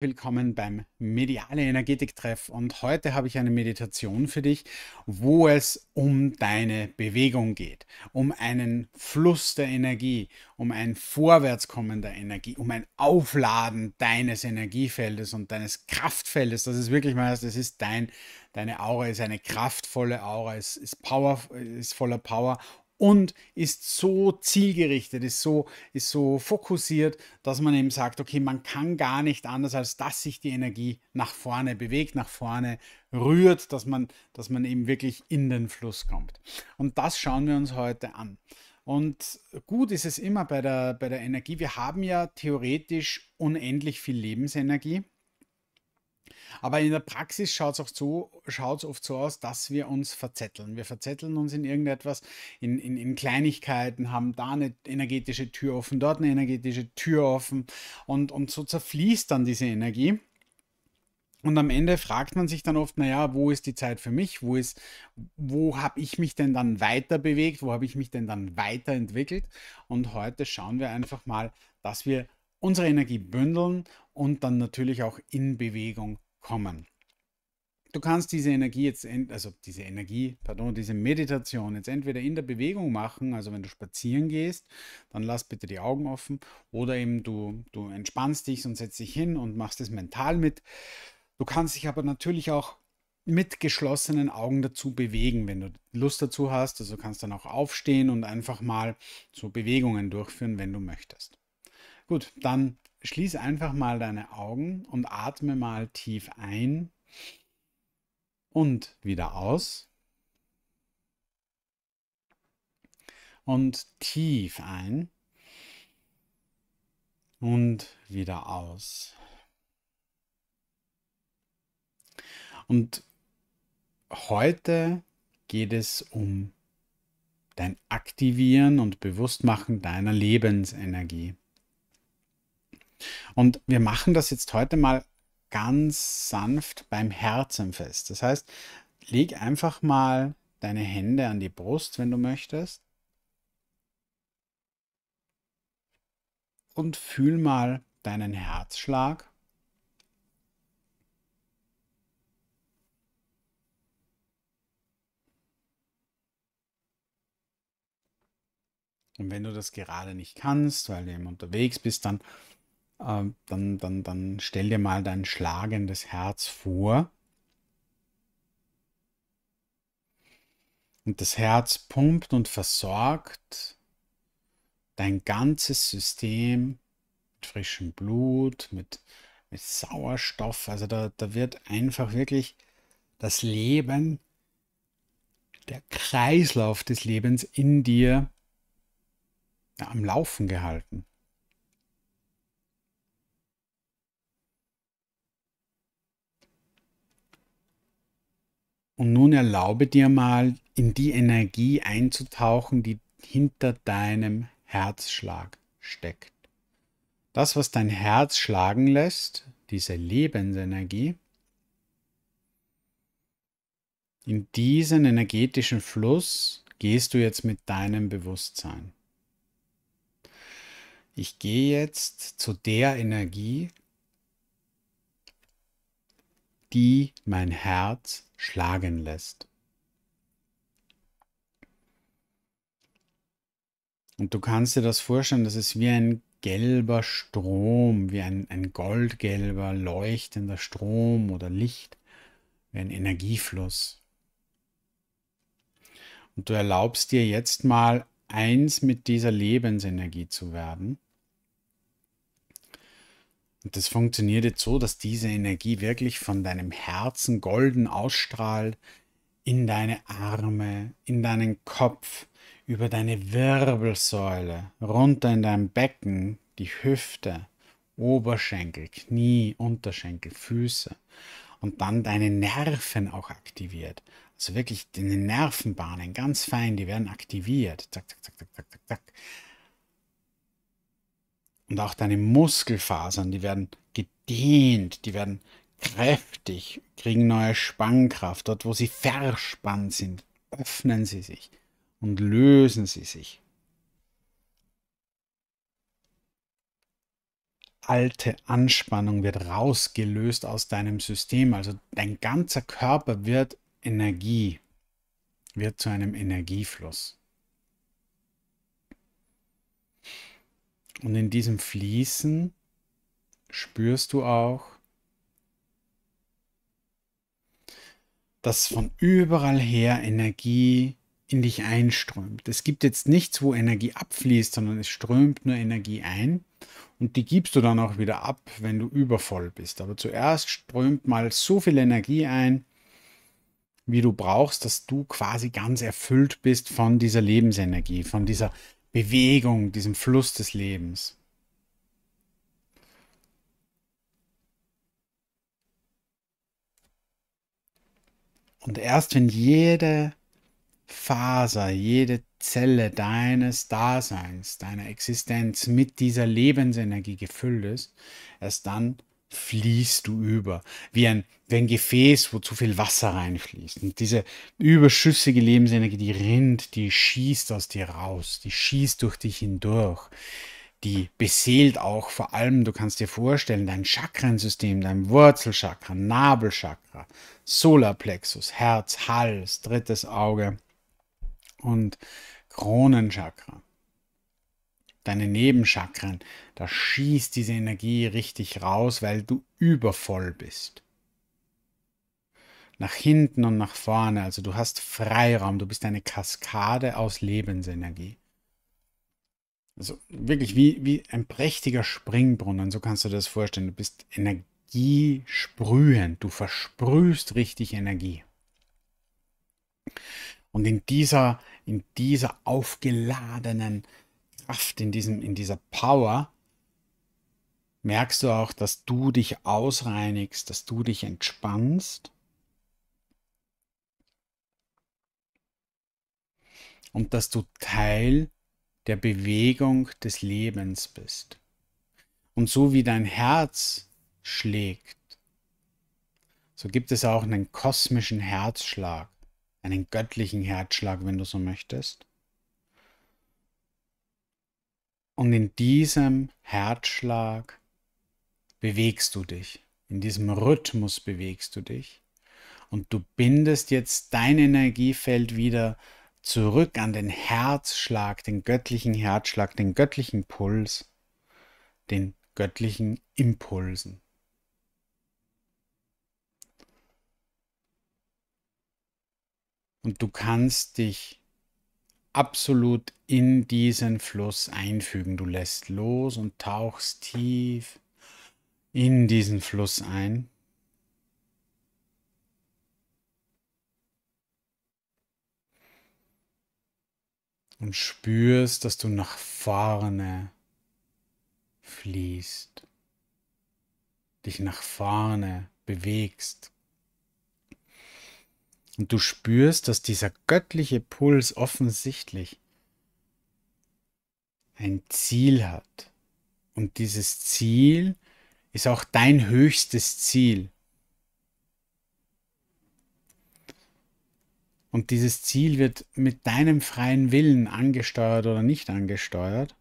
Willkommen beim Mediale Energetik-Treff und heute habe ich eine Meditation für dich, wo es um deine Bewegung geht, um einen Fluss der Energie, um ein Vorwärtskommen der Energie, um ein Aufladen deines Energiefeldes und deines Kraftfeldes. Das ist wirklich mal, das ist dein, deine Aura ist eine kraftvolle Aura, es ist, ist power, ist voller Power und ist so zielgerichtet, ist so, ist so fokussiert, dass man eben sagt, okay, man kann gar nicht anders, als dass sich die Energie nach vorne bewegt, nach vorne rührt, dass man, dass man eben wirklich in den Fluss kommt. Und das schauen wir uns heute an. Und gut ist es immer bei der, bei der Energie. Wir haben ja theoretisch unendlich viel Lebensenergie. Aber in der Praxis schaut es so, schaut's oft so aus, dass wir uns verzetteln. Wir verzetteln uns in irgendetwas, in, in, in, Kleinigkeiten, haben da eine energetische Tür offen, dort eine energetische Tür offen und, und so zerfließt dann diese Energie. Und am Ende fragt man sich dann oft, naja, wo ist die Zeit für mich? Wo wo habe ich mich denn dann weiter bewegt? Wo habe ich mich denn dann weiterentwickelt? Und heute schauen wir einfach mal, dass wir unsere Energie bündeln und dann natürlich auch in Bewegung kommen. Du kannst diese Energie jetzt, also diese Energie, pardon, diese Meditation jetzt entweder in der Bewegung machen, also wenn du spazieren gehst, dann lass bitte die Augen offen oder eben du, du entspannst dich und setzt dich hin und machst es mental mit. Du kannst dich aber natürlich auch mit geschlossenen Augen dazu bewegen, wenn du Lust dazu hast. Also kannst dann auch aufstehen und einfach mal so Bewegungen durchführen, wenn du möchtest. Gut, dann schließ einfach mal deine Augen und atme mal tief ein und wieder aus. Und tief ein und wieder aus. Und heute geht es um dein Aktivieren und Bewusstmachen deiner Lebensenergie. Und wir machen das jetzt heute mal ganz sanft beim Herzen fest. Das heißt, leg einfach mal deine Hände an die Brust, wenn du möchtest. Und fühl mal deinen Herzschlag. Und wenn du das gerade nicht kannst, weil du eben unterwegs bist, dann ähm, dann, dann, dann stell dir mal dein schlagendes Herz vor. Und das Herz pumpt und versorgt dein ganzes System mit frischem Blut, mit, mit Sauerstoff. Also da, da wird einfach wirklich das Leben, der Kreislauf des Lebens in dir ja, am Laufen gehalten. Und nun erlaube dir mal, in die Energie einzutauchen, die hinter deinem Herzschlag steckt. Das, was dein Herz schlagen lässt, diese Lebensenergie, in diesen energetischen Fluss gehst du jetzt mit deinem Bewusstsein. Ich gehe jetzt zu der Energie, die mein Herz schlagen lässt. Und du kannst dir das vorstellen, das ist wie ein gelber Strom, wie ein, ein goldgelber, leuchtender Strom oder Licht, wie ein Energiefluss. Und du erlaubst dir jetzt mal eins mit dieser Lebensenergie zu werden. Und das funktioniert jetzt so, dass diese Energie wirklich von deinem Herzen golden ausstrahlt in deine Arme, in deinen Kopf, über deine Wirbelsäule, runter in dein Becken, die Hüfte, Oberschenkel, Knie, Unterschenkel, Füße und dann deine Nerven auch aktiviert. Also wirklich deine Nervenbahnen ganz fein, die werden aktiviert. Zack, zack, zack, zack, zack, zack, zack. Und auch deine Muskelfasern, die werden gedehnt, die werden kräftig, kriegen neue Spannkraft. Dort, wo sie verspannt sind, öffnen sie sich und lösen sie sich. Alte Anspannung wird rausgelöst aus deinem System. Also dein ganzer Körper wird Energie, wird zu einem Energiefluss. Und in diesem Fließen spürst du auch, dass von überall her Energie in dich einströmt. Es gibt jetzt nichts, wo Energie abfließt, sondern es strömt nur Energie ein und die gibst du dann auch wieder ab, wenn du übervoll bist. Aber zuerst strömt mal so viel Energie ein, wie du brauchst, dass du quasi ganz erfüllt bist von dieser Lebensenergie, von dieser Bewegung, diesem Fluss des Lebens. Und erst wenn jede Faser, jede Zelle deines Daseins, deiner Existenz mit dieser Lebensenergie gefüllt ist, erst dann fließt du über, wie ein, wie ein Gefäß, wo zu viel Wasser reinfließt. Und diese überschüssige Lebensenergie, die rinnt, die schießt aus dir raus, die schießt durch dich hindurch, die beseelt auch vor allem, du kannst dir vorstellen, dein Chakrensystem, dein Wurzelchakra, Nabelchakra, Solarplexus, Herz, Hals, drittes Auge und Kronenchakra deine Nebenchakren, da schießt diese Energie richtig raus, weil du übervoll bist. Nach hinten und nach vorne, also du hast Freiraum, du bist eine Kaskade aus Lebensenergie. Also wirklich wie, wie ein prächtiger Springbrunnen, so kannst du das vorstellen. Du bist energiesprühend, du versprühst richtig Energie. Und in dieser, in dieser aufgeladenen Kraft, in, diesem, in dieser Power, merkst du auch, dass du dich ausreinigst, dass du dich entspannst. Und dass du Teil der Bewegung des Lebens bist. Und so wie dein Herz schlägt, so gibt es auch einen kosmischen Herzschlag, einen göttlichen Herzschlag, wenn du so möchtest. Und in diesem Herzschlag bewegst du dich, in diesem Rhythmus bewegst du dich. Und du bindest jetzt dein Energiefeld wieder zurück an den Herzschlag, den göttlichen Herzschlag, den göttlichen Puls, den göttlichen Impulsen. Und du kannst dich absolut in diesen Fluss einfügen. Du lässt los und tauchst tief in diesen Fluss ein. Und spürst, dass du nach vorne fließt, dich nach vorne bewegst. Und du spürst, dass dieser göttliche Puls offensichtlich ein Ziel hat. Und dieses Ziel ist auch dein höchstes Ziel. Und dieses Ziel wird mit deinem freien Willen angesteuert oder nicht angesteuert.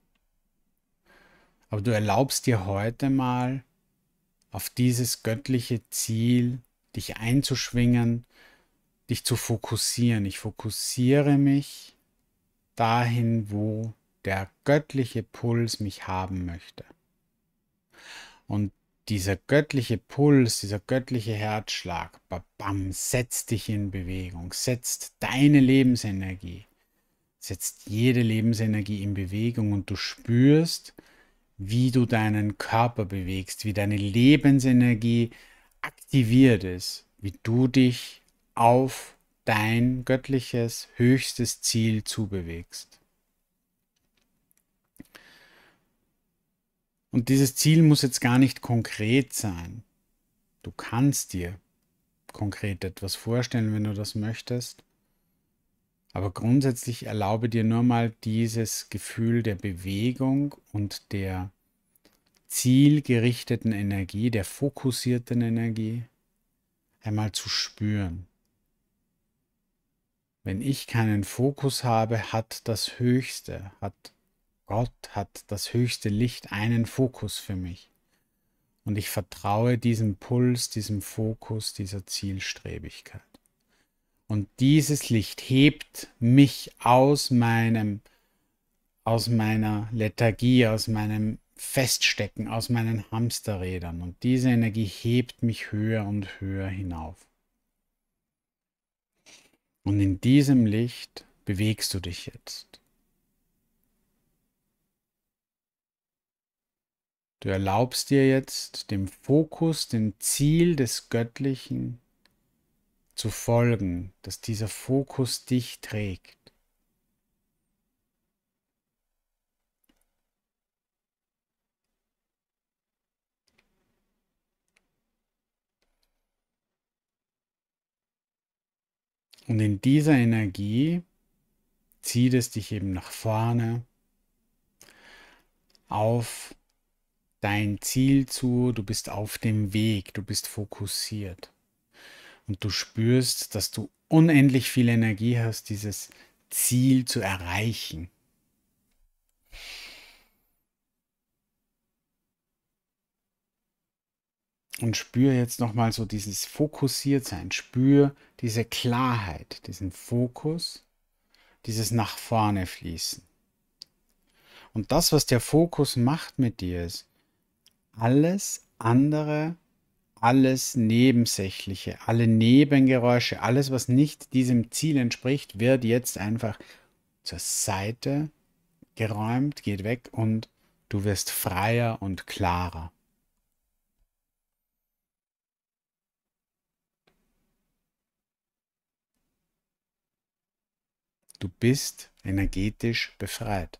Aber du erlaubst dir heute mal, auf dieses göttliche Ziel dich einzuschwingen, dich zu fokussieren. Ich fokussiere mich dahin, wo der göttliche Puls mich haben möchte. Und dieser göttliche Puls, dieser göttliche Herzschlag, bam, setzt dich in Bewegung, setzt deine Lebensenergie, setzt jede Lebensenergie in Bewegung und du spürst, wie du deinen Körper bewegst, wie deine Lebensenergie aktiviert ist, wie du dich auf dein göttliches höchstes Ziel zubewegst. Und dieses Ziel muss jetzt gar nicht konkret sein. Du kannst dir konkret etwas vorstellen, wenn du das möchtest. Aber grundsätzlich erlaube dir nur mal dieses Gefühl der Bewegung und der zielgerichteten Energie, der fokussierten Energie einmal zu spüren. Wenn ich keinen Fokus habe, hat das Höchste, hat Gott, hat das höchste Licht einen Fokus für mich. Und ich vertraue diesem Puls, diesem Fokus, dieser Zielstrebigkeit. Und dieses Licht hebt mich aus meinem, aus meiner Lethargie, aus meinem Feststecken, aus meinen Hamsterrädern. Und diese Energie hebt mich höher und höher hinauf. Und in diesem Licht bewegst du dich jetzt. Du erlaubst dir jetzt, dem Fokus, dem Ziel des Göttlichen zu folgen, dass dieser Fokus dich trägt. Und in dieser Energie zieht es dich eben nach vorne auf dein Ziel zu, du bist auf dem Weg, du bist fokussiert. Und du spürst, dass du unendlich viel Energie hast, dieses Ziel zu erreichen. und spür jetzt nochmal so dieses Fokussiertsein, spür diese Klarheit, diesen Fokus, dieses nach vorne fließen. Und das, was der Fokus macht mit dir, ist alles andere, alles Nebensächliche, alle Nebengeräusche, alles, was nicht diesem Ziel entspricht, wird jetzt einfach zur Seite geräumt, geht weg und du wirst freier und klarer. Du bist energetisch befreit.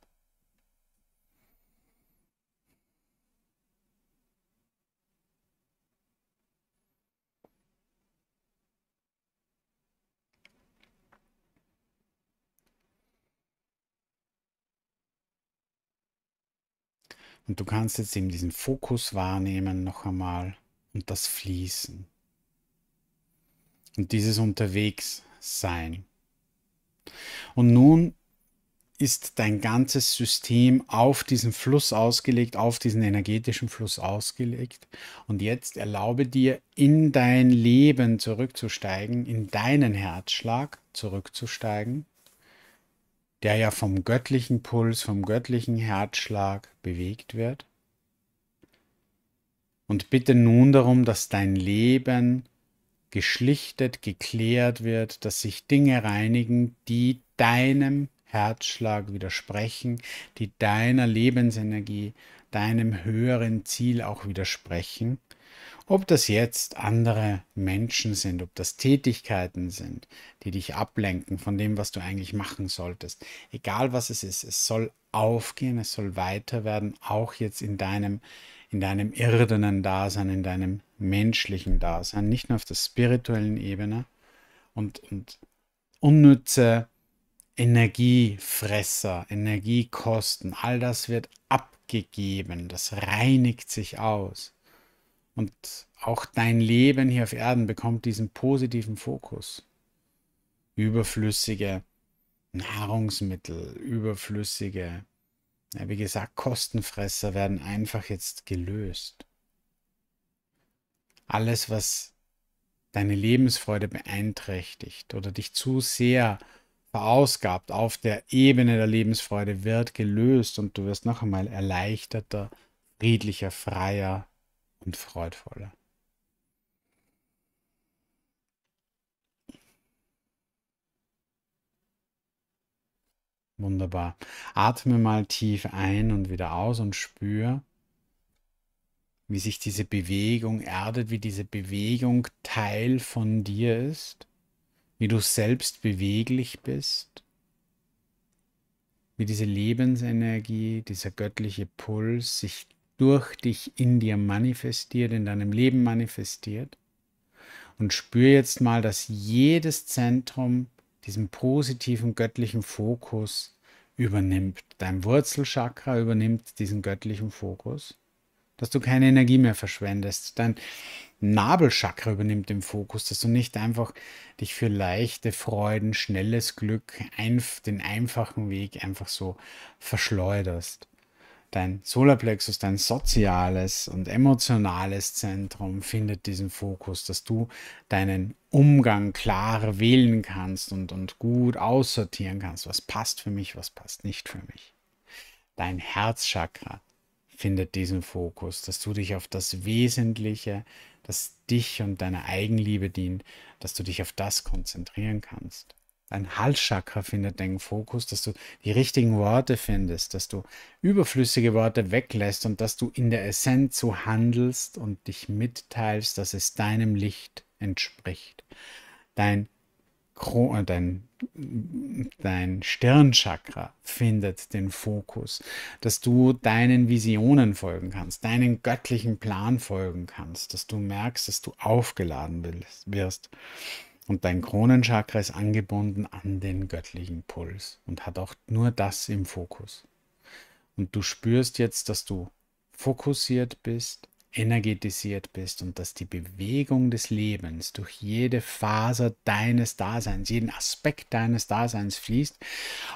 Und du kannst jetzt eben diesen Fokus wahrnehmen noch einmal und das Fließen. Und dieses Unterwegssein. Und nun ist dein ganzes System auf diesen Fluss ausgelegt, auf diesen energetischen Fluss ausgelegt. Und jetzt erlaube dir, in dein Leben zurückzusteigen, in deinen Herzschlag zurückzusteigen, der ja vom göttlichen Puls, vom göttlichen Herzschlag bewegt wird. Und bitte nun darum, dass dein Leben geschlichtet, geklärt wird, dass sich Dinge reinigen, die deinem Herzschlag widersprechen, die deiner Lebensenergie, deinem höheren Ziel auch widersprechen. Ob das jetzt andere Menschen sind, ob das Tätigkeiten sind, die dich ablenken von dem, was du eigentlich machen solltest. Egal was es ist, es soll aufgehen, es soll weiter werden, auch jetzt in deinem in deinem irdenen Dasein, in deinem menschlichen Dasein, nicht nur auf der spirituellen Ebene und, und unnütze Energiefresser, Energiekosten, all das wird abgegeben, das reinigt sich aus. Und auch dein Leben hier auf Erden bekommt diesen positiven Fokus. Überflüssige Nahrungsmittel, überflüssige ja, wie gesagt, Kostenfresser werden einfach jetzt gelöst. Alles, was deine Lebensfreude beeinträchtigt oder dich zu sehr verausgabt auf der Ebene der Lebensfreude, wird gelöst und du wirst noch einmal erleichterter, friedlicher, freier und freudvoller. Wunderbar. Atme mal tief ein und wieder aus und spür, wie sich diese Bewegung erdet, wie diese Bewegung Teil von dir ist, wie du selbst beweglich bist, wie diese Lebensenergie, dieser göttliche Puls sich durch dich in dir manifestiert, in deinem Leben manifestiert. Und spür jetzt mal, dass jedes Zentrum diesen positiven göttlichen Fokus übernimmt. Dein Wurzelchakra übernimmt diesen göttlichen Fokus, dass du keine Energie mehr verschwendest. Dein Nabelchakra übernimmt den Fokus, dass du nicht einfach dich für leichte Freuden, schnelles Glück, den einfachen Weg einfach so verschleuderst dein Solarplexus, dein soziales und emotionales Zentrum findet diesen Fokus, dass du deinen Umgang klar wählen kannst und, und gut aussortieren kannst, was passt für mich, was passt nicht für mich. Dein Herzchakra findet diesen Fokus, dass du dich auf das Wesentliche, das dich und deiner Eigenliebe dient, dass du dich auf das konzentrieren kannst dein Halschakra findet den Fokus, dass du die richtigen Worte findest, dass du überflüssige Worte weglässt und dass du in der Essenz so handelst und dich mitteilst, dass es deinem Licht entspricht. Dein, äh, dein, dein Stirnchakra findet den Fokus, dass du deinen Visionen folgen kannst, deinen göttlichen Plan folgen kannst, dass du merkst, dass du aufgeladen wirst. Und dein Kronenchakra ist angebunden an den göttlichen Puls und hat auch nur das im Fokus. Und du spürst jetzt, dass du fokussiert bist, energetisiert bist und dass die Bewegung des Lebens durch jede Faser deines Daseins, jeden Aspekt deines Daseins fließt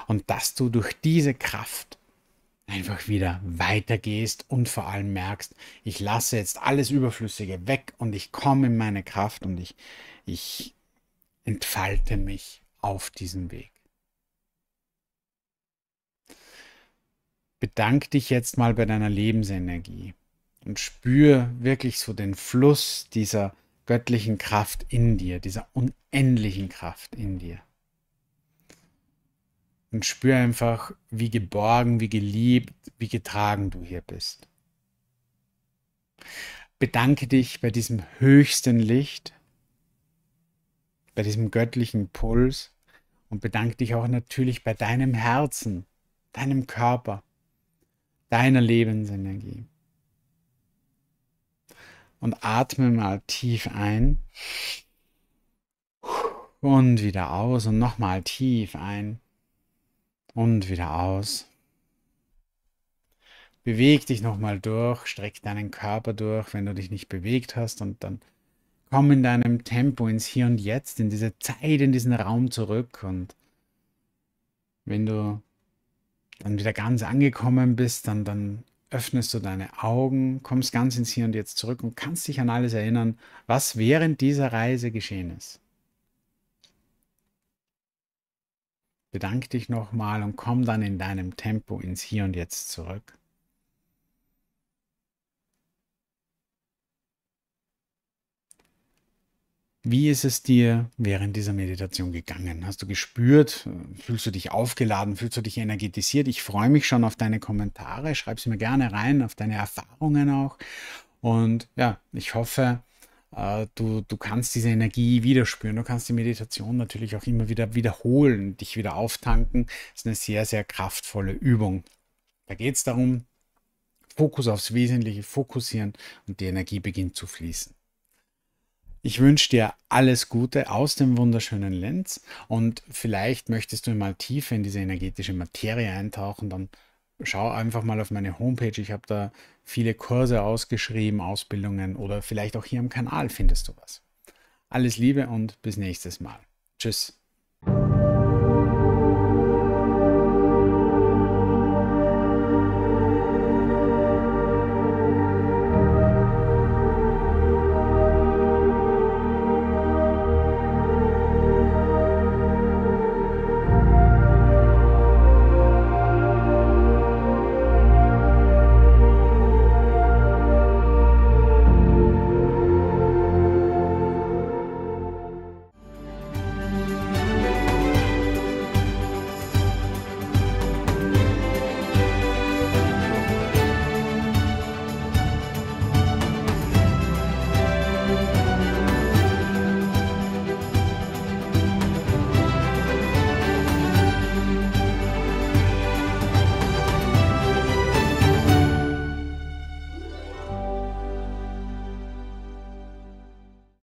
und dass du durch diese Kraft einfach wieder weitergehst und vor allem merkst, ich lasse jetzt alles Überflüssige weg und ich komme in meine Kraft und ich, ich entfalte mich auf diesem Weg. Bedank dich jetzt mal bei deiner Lebensenergie und spür wirklich so den Fluss dieser göttlichen Kraft in dir, dieser unendlichen Kraft in dir. Und spür einfach, wie geborgen, wie geliebt, wie getragen du hier bist. Bedanke dich bei diesem höchsten Licht, bei diesem göttlichen Puls und bedanke dich auch natürlich bei deinem Herzen, deinem Körper, deiner Lebensenergie. Und atme mal tief ein und wieder aus und nochmal tief ein und wieder aus. Beweg dich nochmal durch, streck deinen Körper durch, wenn du dich nicht bewegt hast und dann komm in deinem Tempo ins Hier und Jetzt, in diese Zeit, in diesen Raum zurück. Und wenn du dann wieder ganz angekommen bist, dann, dann öffnest du deine Augen, kommst ganz ins Hier und Jetzt zurück und kannst dich an alles erinnern, was während dieser Reise geschehen ist. Bedank dich nochmal und komm dann in deinem Tempo ins Hier und Jetzt zurück. Wie ist es dir während dieser Meditation gegangen? Hast du gespürt? Fühlst du dich aufgeladen? Fühlst du dich energetisiert? Ich freue mich schon auf deine Kommentare. Schreib sie mir gerne rein, auf deine Erfahrungen auch. Und ja, ich hoffe, äh, du, du kannst diese Energie wieder spüren. Du kannst die Meditation natürlich auch immer wieder wiederholen, dich wieder auftanken. Das ist eine sehr, sehr kraftvolle Übung. Da geht es darum, Fokus aufs Wesentliche fokussieren und die Energie beginnt zu fließen. Ich wünsche dir alles Gute aus dem wunderschönen Lenz und vielleicht möchtest du mal tiefer in diese energetische Materie eintauchen, dann schau einfach mal auf meine Homepage. Ich habe da viele Kurse ausgeschrieben, Ausbildungen oder vielleicht auch hier im Kanal findest du was. Alles Liebe und bis nächstes Mal. Tschüss.